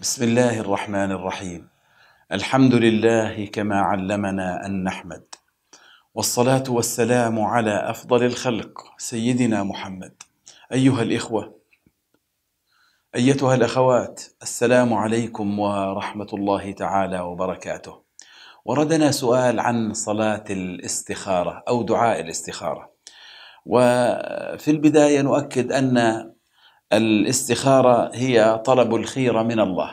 بسم الله الرحمن الرحيم الحمد لله كما علمنا ان نحمد والصلاه والسلام على افضل الخلق سيدنا محمد ايها الاخوه ايتها الاخوات السلام عليكم ورحمه الله تعالى وبركاته وردنا سؤال عن صلاه الاستخاره او دعاء الاستخاره وفي البدايه نؤكد ان الاستخاره هي طلب الخيره من الله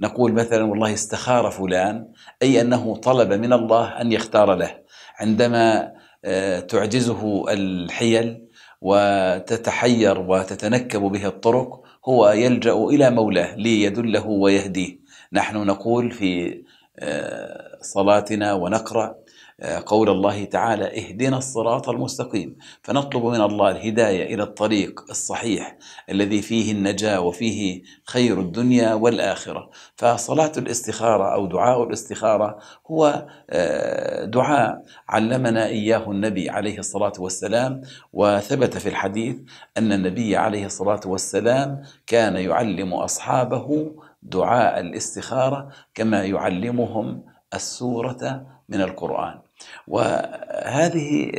نقول مثلا والله استخار فلان اي انه طلب من الله ان يختار له عندما آه، تعجزه الحيل وتتحير وتتنكب به الطرق هو يلجا الى مولاه ليدله ويهديه نحن نقول في آه، صلاتنا ونقرا قول الله تعالى اهدنا الصراط المستقيم فنطلب من الله الهدايه الى الطريق الصحيح الذي فيه النجاه وفيه خير الدنيا والاخره فصلاه الاستخاره او دعاء الاستخاره هو آه، دعاء علمنا اياه النبي عليه الصلاه والسلام وثبت في الحديث ان النبي عليه الصلاه والسلام كان يعلم اصحابه دعاء الاستخاره كما يعلمهم السوره من القرآن وهذه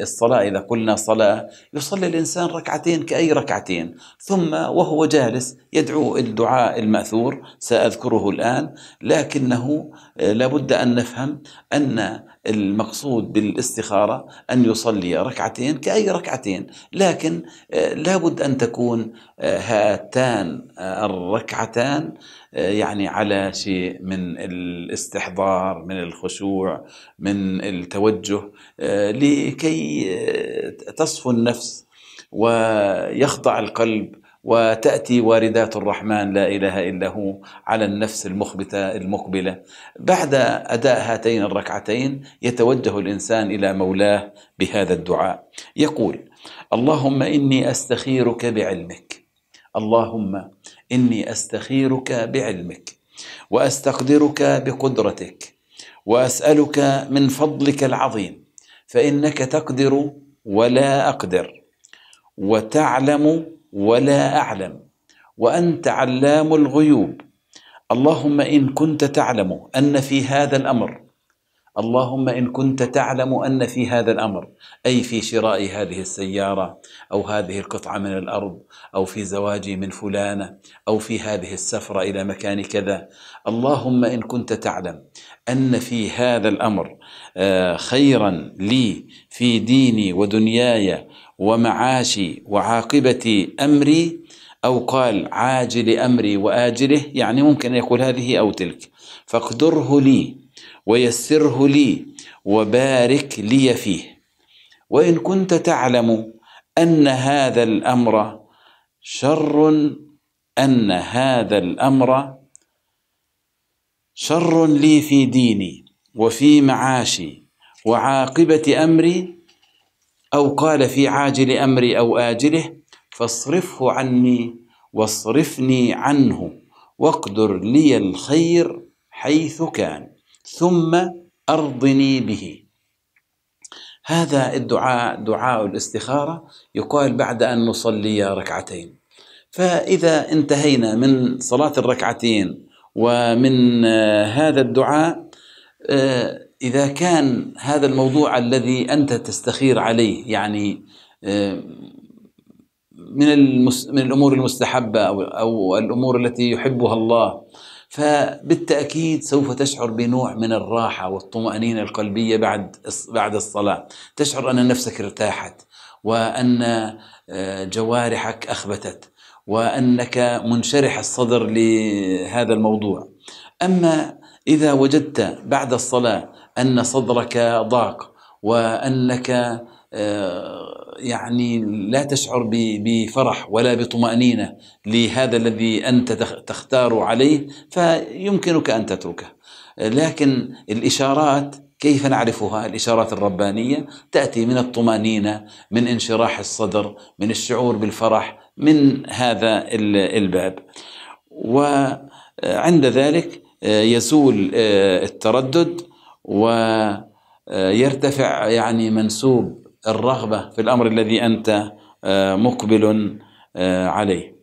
الصلاة إذا قلنا صلاة يصلي الإنسان ركعتين كأي ركعتين ثم وهو جالس يدعو الدعاء المأثور سأذكره الآن لكنه آه، لابد أن نفهم أن المقصود بالاستخارة أن يصلي ركعتين كأي ركعتين لكن آه، لابد أن تكون آه، هاتان الركعتان آه، يعني على شيء من الاستحضار من الخشوع من التوجه آه، لكي آه، تصفو النفس ويخضع القلب وتأتي واردات الرحمن لا إله إلا هو على النفس المخبتة المقبلة بعد أداء هاتين الركعتين يتوجه الإنسان إلى مولاه بهذا الدعاء يقول اللهم إني أستخيرك بعلمك اللهم إني أستخيرك بعلمك وأستقدرك بقدرتك وأسألك من فضلك العظيم فإنك تقدر ولا أقدر وتعلم ولا أعلم وأنت علام الغيوب اللهم إن كنت تعلم أن في هذا الأمر اللهم ان كنت تعلم ان في هذا الامر اي في شراء هذه السياره او هذه القطعه من الارض او في زواجي من فلانه او في هذه السفره الى مكان كذا اللهم ان كنت تعلم ان في هذا الامر آه، خيرا لي في ديني ودنياي ومعاشي وعاقبه امري او قال عاجل امري واجله يعني ممكن ان يقول هذه او تلك فاقدره لي ويسره لي وبارك لي فيه وان كنت تعلم ان هذا الامر شر ان هذا الامر شر لي في ديني وفي معاشي وعاقبه امري او قال في عاجل امري او اجله فاصرفه عني واصرفني عنه واقدر لي الخير حيث كان ثم أرضني به هذا الدعاء دعاء الاستخارة يقال بعد أن نصلي ركعتين فإذا انتهينا من صلاة الركعتين ومن آه، هذا الدعاء آه، إذا كان هذا الموضوع الذي أنت تستخير عليه يعني آه، من من الأمور المستحبة أو الأمور التي يحبها الله فبالتاكيد سوف تشعر بنوع من الراحه والطمانينه القلبيه بعد بعد الصلاه، تشعر ان نفسك ارتاحت وان آه، جوارحك اخبتت وانك منشرح الصدر لهذا الموضوع. اما اذا وجدت بعد الصلاه ان صدرك ضاق وانك آه، يعني لا تشعر بفرح ولا بطمأنينة لهذا الذي أنت تختار عليه فيمكنك أن تتركه لكن الإشارات كيف نعرفها الإشارات الربانية تأتي من الطمأنينة من انشراح الصدر من الشعور بالفرح من هذا الباب وعند ذلك آه، يزول آه، التردد ويرتفع يعني منسوب الرغبة في الأمر الذي أنت آه، مقبل آه، عليه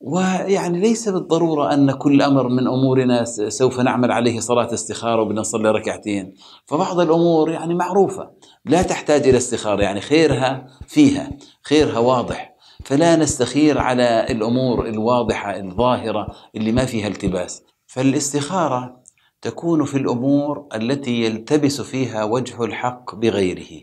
ويعني ليس بالضرورة أن كل أمر من أمورنا سوف نعمل عليه صلاة استخارة وبنصلي ركعتين فبعض الأمور يعني معروفة لا تحتاج إلى استخارة يعني خيرها فيها خيرها واضح فلا نستخير على الأمور الواضحة الظاهرة اللي ما فيها التباس فالاستخارة تكون في الامور التي يلتبس فيها وجه الحق بغيره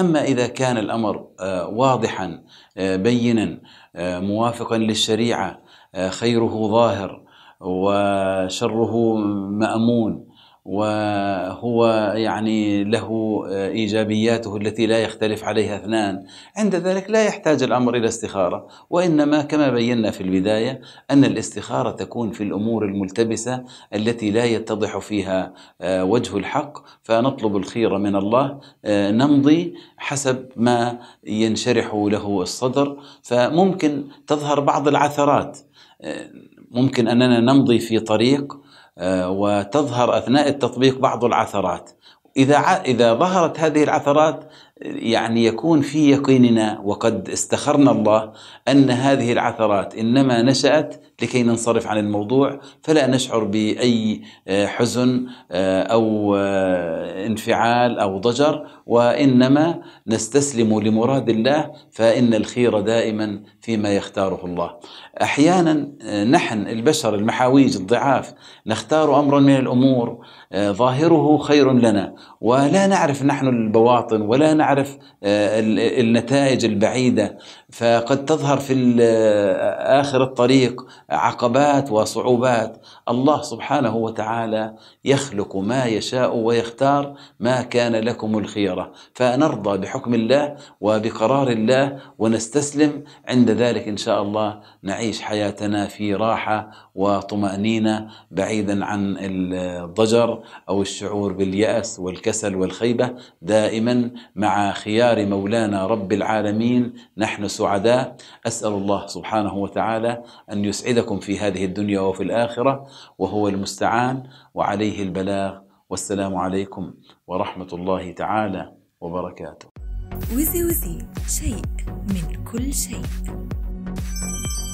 اما اذا كان الامر آه، واضحا آه، بينا آه، موافقا للشريعه خيره ظاهر وشره مامون وهو يعني له ايجابياته التي لا يختلف عليها اثنان عند ذلك لا يحتاج الامر الى استخاره وانما كما بينا في البدايه ان الاستخاره تكون في الامور الملتبسه التي لا يتضح فيها آه، وجه الحق فنطلب الخير من الله آه، نمضي حسب ما ينشرح له الصدر فممكن تظهر بعض العثرات آه، ممكن اننا نمضي في طريق آه، وتظهر اثناء التطبيق بعض العثرات اذا اذا ظهرت هذه العثرات يعني يكون في يقيننا وقد استخرنا الله ان هذه العثرات انما نشات لكي ننصرف عن الموضوع فلا نشعر بأي آه، حزن آه، أو آه، انفعال أو ضجر وإنما نستسلم لمراد الله فإن الخير دائما فيما يختاره الله أحيانا نحن البشر المحاويج الضعاف نختار أمرا من الأمور ظاهره خير لنا ولا نعرف نحن البواطن ولا نعرف النتائج البعيدة فقد تظهر في آخر الطريق عقبات وصعوبات الله سبحانه وتعالى يخلق ما يشاء ويختار ما كان لكم الخيرة فنرضى بحكم الله وبقرار الله ونستسلم عند ذلك إن شاء الله نعيش حياتنا في راحة وطمأنينة بعيدا عن الضجر أو الشعور باليأس والكسل والخيبة دائما مع خيار مولانا رب العالمين نحن سعداء سعداء أسأل الله سبحانه وتعالى أن يسعدكم في هذه الدنيا وفي الآخرة وهو المستعان وعليه البلاغ والسلام عليكم ورحمة الله تعالى وبركاته وزي وزي شيء من كل شيء